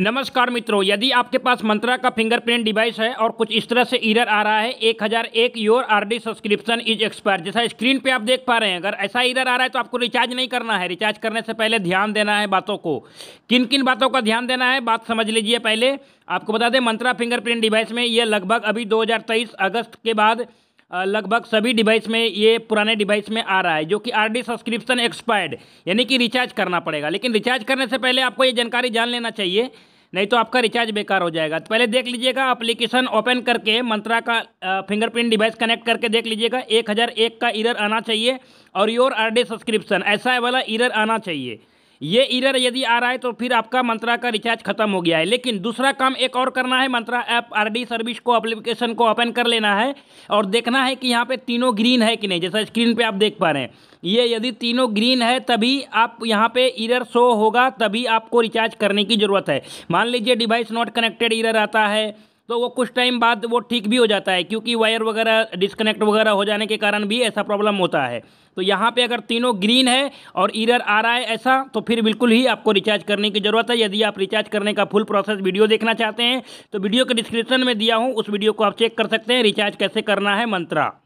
नमस्कार मित्रों यदि आपके पास मंत्रा का फिंगरप्रिंट डिवाइस है और कुछ इस तरह से इरर आ रहा है एक हज़ार एक your D subscription is expire जैसा स्क्रीन पे आप देख पा रहे हैं अगर ऐसा इरर आ रहा है तो आपको रिचार्ज नहीं करना है रिचार्ज करने से पहले ध्यान देना है बातों को किन किन बातों का ध्यान देना है बात समझ लीजिए पहले आपको बता दें मंत्रा फिंगरप्रिंट डिवाइस में यह लगभग अभी दो अगस्त के बाद लगभग सभी डिवाइस में ये पुराने डिवाइस में आ रहा है जो कि आर सब्सक्रिप्शन एक्सपायर्ड यानी कि रिचार्ज करना पड़ेगा लेकिन रिचार्ज करने से पहले आपको ये जानकारी जान लेना चाहिए नहीं तो आपका रिचार्ज बेकार हो जाएगा तो पहले देख लीजिएगा अप्लीकेशन ओपन करके मंत्रा का फिंगरप्रिंट डिवाइस कनेक्ट करके देख लीजिएगा एक हज़ार एक का इरर आना चाहिए और योर आर सब्सक्रिप्शन ऐसा वाला इरर आना चाहिए ये इरर यदि आ रहा है तो फिर आपका मंत्रा का रिचार्ज खत्म हो गया है लेकिन दूसरा काम एक और करना है मंत्रा ऐप आरडी सर्विस को एप्लीकेशन को ओपन कर लेना है और देखना है कि यहाँ पे तीनों ग्रीन है कि नहीं जैसा स्क्रीन पे आप देख पा रहे हैं ये यदि तीनों ग्रीन है तभी आप यहाँ पे इरर शो होगा तभी आपको रिचार्ज करने की ज़रूरत है मान लीजिए डिवाइस नॉट कनेक्टेड इरर आता है तो वो कुछ टाइम बाद वो ठीक भी हो जाता है क्योंकि वायर वगैरह डिस्कनेक्ट वगैरह हो जाने के कारण भी ऐसा प्रॉब्लम होता है तो यहाँ पे अगर तीनों ग्रीन है और इरर आ रहा है ऐसा तो फिर बिल्कुल ही आपको रिचार्ज करने की ज़रूरत है यदि आप रिचार्ज करने का फुल प्रोसेस वीडियो देखना चाहते हैं तो वीडियो के डिस्क्रिप्शन में दिया हूँ उस वीडियो को आप चेक कर सकते हैं रिचार्ज कैसे करना है मंत्रा